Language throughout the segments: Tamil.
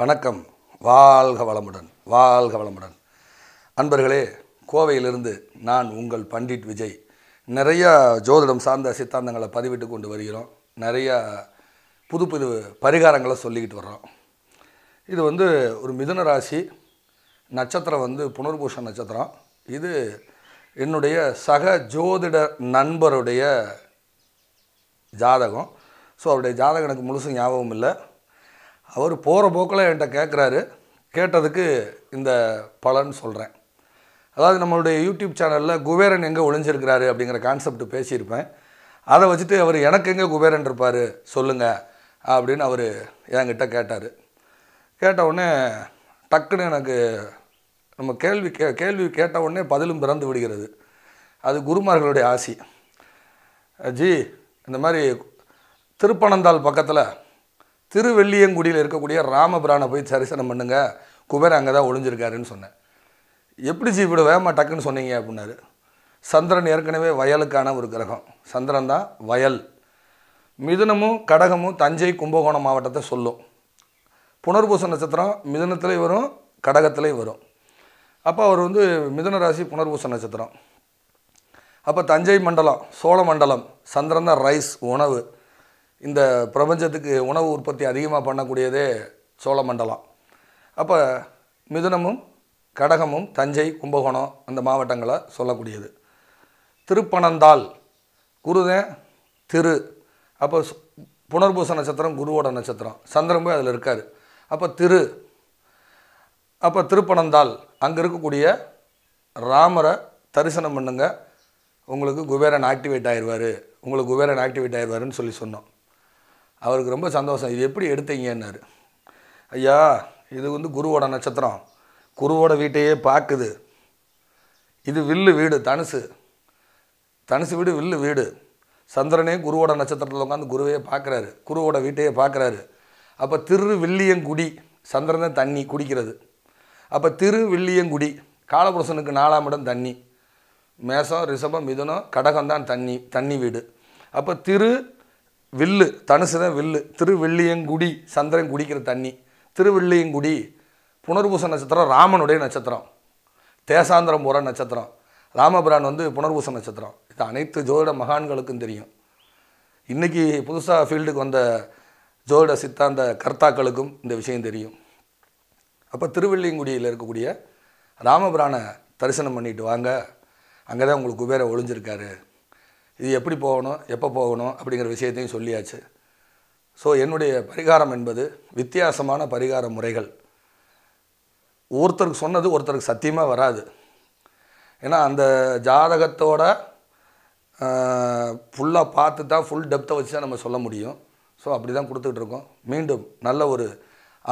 வணக்கம் வாழ்க வளமுடன் வாழ்க வளமுடன் அன்பர்களே கோவையிலிருந்து நான் உங்கள் பண்டிட் விஜய் நிறையா ஜோதிடம் சார்ந்த சித்தாந்தங்களை பதிவிட்டு கொண்டு வருகிறோம் நிறையா புது புது பரிகாரங்களை சொல்லிக்கிட்டு வர்றோம் இது வந்து ஒரு மிதுன ராசி நட்சத்திரம் வந்து புனர்பூஷ நட்சத்திரம் இது என்னுடைய சக ஜோதிட நண்பருடைய ஜாதகம் ஸோ அவருடைய ஜாதகம் எனக்கு முழுசும் ஞாபகம் இல்லை அவர் போகிற போக்கில் என்கிட்ட கேட்குறாரு கேட்டதுக்கு இந்த பலன் சொல்கிறேன் அதாவது நம்மளுடைய யூடியூப் சேனலில் குபேரன் எங்கே ஒளிஞ்சிருக்கிறாரு அப்படிங்கிற கான்செப்ட் பேசியிருப்பேன் அதை வச்சுட்டு அவர் எனக்கு எங்கே குபேரன் இருப்பார் சொல்லுங்கள் அப்படின்னு அவர் என்கிட்ட கேட்டார் கேட்டவுடனே டக்குன்னு எனக்கு நம்ம கேள்வி கே கேள்வி கேட்ட உடனே பதிலும் பிறந்து விடுகிறது அது குருமார்களுடைய ஆசி ஜி இந்த மாதிரி திருப்பனந்தாள் பக்கத்தில் திருவெள்ளியங்குடியில் இருக்கக்கூடிய ராமபிரானை போய் தரிசனம் பண்ணுங்க குபேர் அங்கே தான் ஒளிஞ்சிருக்காருன்னு சொன்னேன் எப்படி ஜி இப்படி வேமா டக்குன்னு சொன்னீங்க அப்படின்னாரு சந்திரன் ஏற்கனவே வயலுக்கான ஒரு கிரகம் சந்திரன் தான் வயல் மிதுனமும் கடகமும் தஞ்சை கும்பகோணம் மாவட்டத்தை சொல்லும் புனர்பூச நட்சத்திரம் மிதுனத்துலேயும் வரும் கடகத்துலேயும் வரும் அப்போ அவர் வந்து மிதுன ராசி புனர்பூச நட்சத்திரம் அப்போ தஞ்சை மண்டலம் சோழ மண்டலம் சந்திரன் தான் ரைஸ் உணவு இந்த பிரபஞ்சத்துக்கு உணவு உற்பத்தி அதிகமாக பண்ணக்கூடியதே சோழமண்டலம் அப்போ மிதுனமும் கடகமும் தஞ்சை கும்பகோணம் அந்த மாவட்டங்களை சொல்லக்கூடியது திருப்பனந்தாள் குருதன் திரு அப்போ புனர்பூச நட்சத்திரம் குருவோட நட்சத்திரம் சந்திரன் போய் அதில் இருக்கார் அப்போ திரு அப்போ திருப்பனந்தாள் அங்கே இருக்கக்கூடிய ராமரை தரிசனம் பண்ணுங்க உங்களுக்கு குபேரன் ஆக்டிவேட் ஆயிடுவார் உங்களுக்கு குபேரன் ஆக்டிவேட் ஆயிடுவாருன்னு சொல்லி சொன்னோம் அவருக்கு ரொம்ப சந்தோஷம் இது எப்படி எடுத்தீங்கன்னாரு ஐயா இது வந்து குருவோட நட்சத்திரம் குருவோட வீட்டையே பார்க்குது இது வில்லு வீடு தனுசு தனுசு வீடு வில்லு வீடு சந்திரனே குருவோட நட்சத்திரத்தில் உட்காந்து குருவையே பார்க்குறாரு குருவோட வீட்டையே பார்க்குறாரு அப்போ திரு வில்லியங்குடி சந்திரனை தண்ணி குடிக்கிறது அப்போ திரு வில்லியங்குடி காலபுருஷனுக்கு நாலாம் இடம் தண்ணி மேசம் ரிஷபம் மிதுனம் கடகம்தான் தண்ணி தண்ணி வீடு அப்போ திரு வில்லு தனுசு தான் வில்லு திருவெள்ளியங்குடி சந்திரன் குடிக்கிற தண்ணி திருவெள்ளியங்குடி புனர்பூச நட்சத்திரம் ராமனுடைய நட்சத்திரம் தேசாந்திரம் போகிற நட்சத்திரம் ராமபிரான் வந்து புனர்பூச நட்சத்திரம் இது அனைத்து ஜோதிட மகான்களுக்கும் தெரியும் இன்றைக்கி புதுசாக ஃபீல்டுக்கு வந்த ஜோதிட சித்தாந்த கர்த்தாக்களுக்கும் இந்த விஷயம் தெரியும் அப்போ திருவெள்ளியங்குடியில் இருக்கக்கூடிய ராமபிரானை தரிசனம் பண்ணிட்டு வாங்க அங்கே தான் உங்களுக்கு குபேர ஒழிஞ்சிருக்காரு இது எப்படி போகணும் எப்போ போகணும் அப்படிங்கிற விஷயத்தையும் சொல்லியாச்சு ஸோ என்னுடைய பரிகாரம் என்பது வித்தியாசமான பரிகார முறைகள் ஒருத்தருக்கு சொன்னது ஒருத்தருக்கு சத்தியமாக வராது ஏன்னா அந்த ஜாதகத்தோட ஃபுல்லாக பார்த்து தான் ஃபுல் டெப்த்தை வச்சு தான் நம்ம சொல்ல முடியும் ஸோ அப்படி தான் கொடுத்துக்கிட்டு இருக்கோம் மீண்டும் நல்ல ஒரு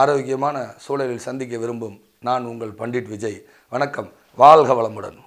ஆரோக்கியமான சூழலில் சந்திக்க விரும்பும் நான் உங்கள் பண்டிட் விஜய் வணக்கம் வாழ்க வளமுடன்